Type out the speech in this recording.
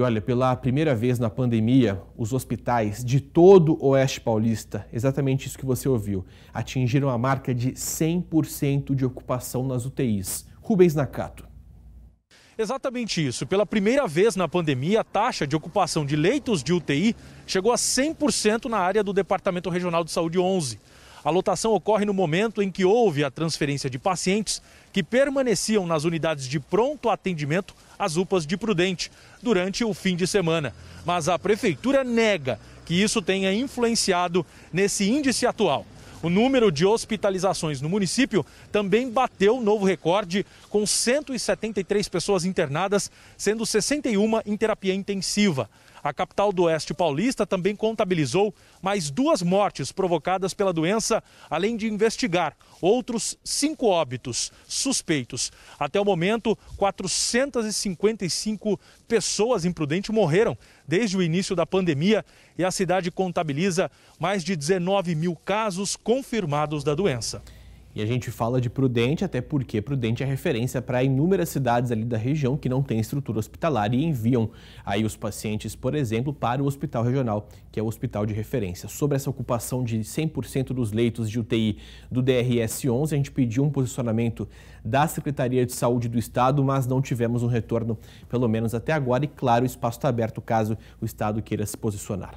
E olha, pela primeira vez na pandemia, os hospitais de todo o Oeste Paulista, exatamente isso que você ouviu, atingiram a marca de 100% de ocupação nas UTIs. Rubens Nakato. Exatamente isso. Pela primeira vez na pandemia, a taxa de ocupação de leitos de UTI chegou a 100% na área do Departamento Regional de Saúde 11. A lotação ocorre no momento em que houve a transferência de pacientes que permaneciam nas unidades de pronto atendimento às UPAs de Prudente durante o fim de semana. Mas a prefeitura nega que isso tenha influenciado nesse índice atual. O número de hospitalizações no município também bateu novo recorde, com 173 pessoas internadas, sendo 61 em terapia intensiva. A capital do Oeste Paulista também contabilizou mais duas mortes provocadas pela doença, além de investigar outros cinco óbitos suspeitos. Até o momento, 455 pessoas imprudentes morreram desde o início da pandemia e a cidade contabiliza mais de 19 mil casos confirmados da doença. E a gente fala de Prudente até porque Prudente é referência para inúmeras cidades ali da região que não têm estrutura hospitalar e enviam aí os pacientes, por exemplo, para o hospital regional, que é o hospital de referência. Sobre essa ocupação de 100% dos leitos de UTI do DRS-11, a gente pediu um posicionamento da Secretaria de Saúde do Estado, mas não tivemos um retorno, pelo menos até agora, e claro, o espaço está aberto caso o Estado queira se posicionar.